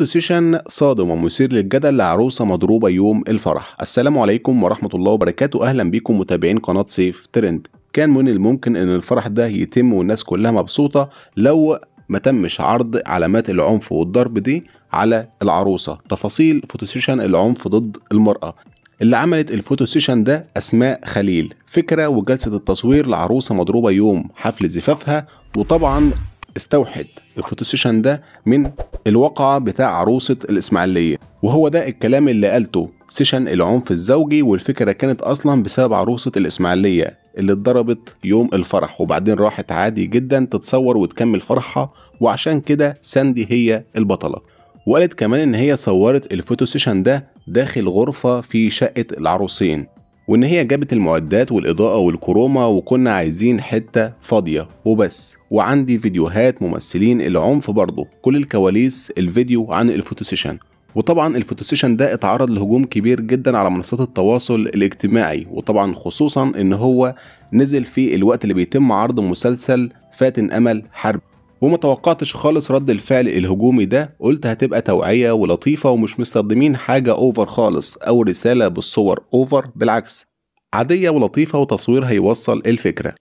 فوتو سيشن صادم ومثير للجدل لعروسة مضروبة يوم الفرح السلام عليكم ورحمة الله وبركاته أهلا بكم متابعين قناة سيف ترند كان من الممكن ان الفرح ده يتم والناس كلها مبسوطة لو ما تمش عرض علامات العنف والضرب دي على العروسة تفاصيل فوتو سيشن العنف ضد المرأة اللي عملت الفوتو سيشن ده أسماء خليل فكرة وجلسة التصوير لعروسة مضروبة يوم حفل زفافها وطبعا استوحد الفوتو سيشن ده من الواقعة بتاع عروسة الإسماعيلية وهو ده الكلام اللي قالته سيشن العنف الزوجي والفكرة كانت أصلا بسبب عروسة الإسماعيلية اللي اتضربت يوم الفرح وبعدين راحت عادي جدا تتصور وتكمل فرحها وعشان كده ساندي هي البطلة وقالت كمان إن هي صورت الفوتو سيشن ده داخل غرفة في شقة العروسين وإن هي جابت المعدات والإضاءة والكروما وكنا عايزين حتة فاضية وبس وعندي فيديوهات ممثلين العنف برضه كل الكواليس الفيديو عن الفوتوسيشن وطبعا الفوتوسيشن ده اتعرض لهجوم كبير جدا على منصات التواصل الاجتماعي وطبعا خصوصا ان هو نزل في الوقت اللي بيتم عرض مسلسل فاتن امل حرب وما توقعتش خالص رد الفعل الهجومي ده قلت هتبقى توعية ولطيفة ومش مستخدمين حاجة اوفر خالص او رسالة بالصور اوفر بالعكس عادية ولطيفة وتصوير هيوصل الفكرة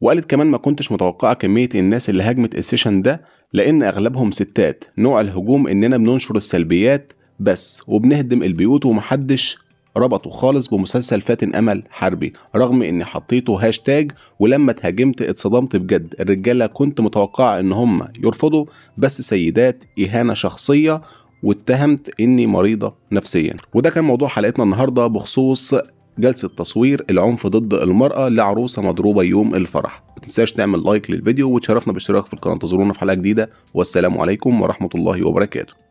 وقالت كمان ما كنتش متوقعة كمية الناس اللي هاجمت السيشن ده لأن أغلبهم ستات نوع الهجوم إننا بننشر السلبيات بس وبنهدم البيوت ومحدش ربطه خالص بمسلسل فاتن امل حربي رغم اني حطيته هاشتاج ولما اتهاجمت اتصدمت بجد الرجاله كنت متوقع ان هم يرفضوا بس سيدات اهانه شخصيه واتهمت اني مريضه نفسيا وده كان موضوع حلقتنا النهارده بخصوص جلسة تصوير العنف ضد المرأة لعروسة مضروبة يوم الفرح ما تنساش تعمل لايك للفيديو وتشرفنا باشتراك في القناة انتظرونا في حلقة جديدة والسلام عليكم ورحمة الله وبركاته